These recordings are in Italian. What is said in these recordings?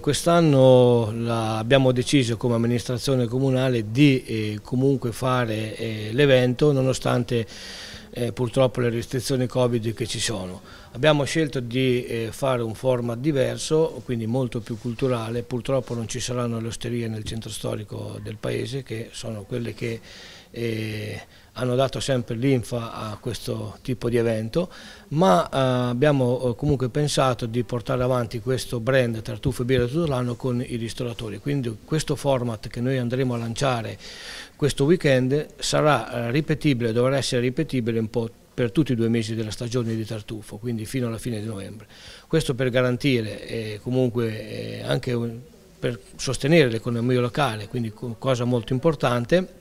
Quest'anno abbiamo deciso come amministrazione comunale di eh, comunque fare eh, l'evento nonostante eh, purtroppo le restrizioni Covid che ci sono. Abbiamo scelto di eh, fare un format diverso, quindi molto più culturale, purtroppo non ci saranno le osterie nel centro storico del paese che sono quelle che eh, hanno dato sempre linfa a questo tipo di evento, ma eh, abbiamo eh, comunque pensato di portare avanti questo brand Tartufo e Birra tutto l'anno con i ristoratori, quindi questo format che noi andremo a lanciare questo weekend sarà eh, ripetibile, dovrà essere ripetibile un po' per tutti i due mesi della stagione di Tartufo, quindi fino alla fine di novembre. Questo per garantire eh, comunque eh, anche un, per sostenere l'economia locale, quindi cosa molto importante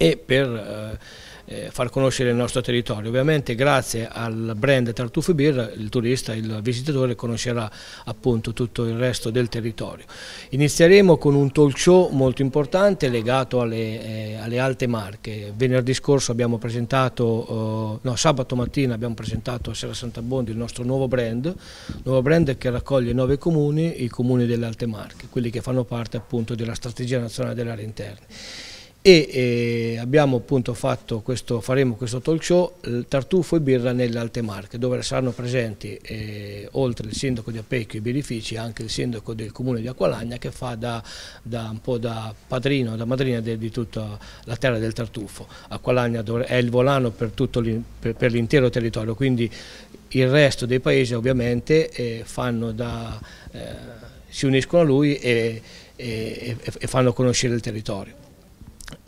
e per eh, eh, far conoscere il nostro territorio. Ovviamente grazie al brand Tartuffi Beer il turista, il visitatore conoscerà appunto tutto il resto del territorio. Inizieremo con un talk show molto importante legato alle, eh, alle alte marche. Venerdì scorso abbiamo presentato, eh, no sabato mattina abbiamo presentato a Sera Santabondi il nostro nuovo brand, nuovo brand che raccoglie nove comuni, i comuni delle alte marche, quelli che fanno parte appunto della strategia nazionale dell'area interna e eh, abbiamo appunto fatto questo, faremo questo talk show eh, Tartufo e Birra nelle Alte Marche dove saranno presenti eh, oltre il sindaco di Apecchio e i benefici anche il sindaco del comune di Acqualagna che fa da, da un po' da padrino, da madrina de, di tutta la terra del Tartufo Acqualagna è il volano per, l'intero territorio quindi il resto dei paesi ovviamente eh, da, eh, si uniscono a lui e, e, e fanno conoscere il territorio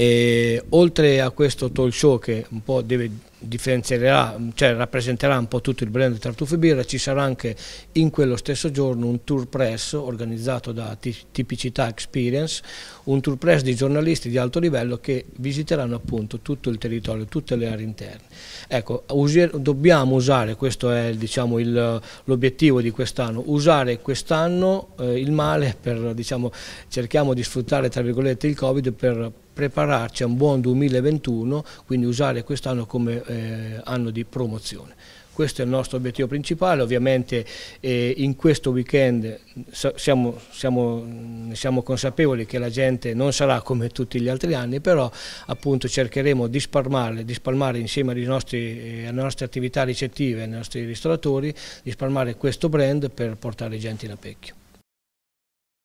e, oltre a questo talk show che un po' deve differenzierà, cioè rappresenterà un po' tutto il brand di Tartufo e Birra, ci sarà anche in quello stesso giorno un tour press organizzato da Tipicità Experience, un tour press di giornalisti di alto livello che visiteranno appunto tutto il territorio, tutte le aree interne. Ecco, dobbiamo usare, questo è diciamo, l'obiettivo di quest'anno, usare quest'anno eh, il male per, diciamo, cerchiamo di sfruttare tra virgolette il Covid per prepararci a un buon 2021, quindi usare quest'anno come eh, anno di promozione. Questo è il nostro obiettivo principale, ovviamente eh, in questo weekend siamo, siamo, siamo, consapevoli che la gente non sarà come tutti gli altri anni, però appunto cercheremo di spalmare, di spalmare insieme alle nostre, eh, alle nostre attività ricettive, ai nostri ristoratori, di spalmare questo brand per portare gente in Apecchio.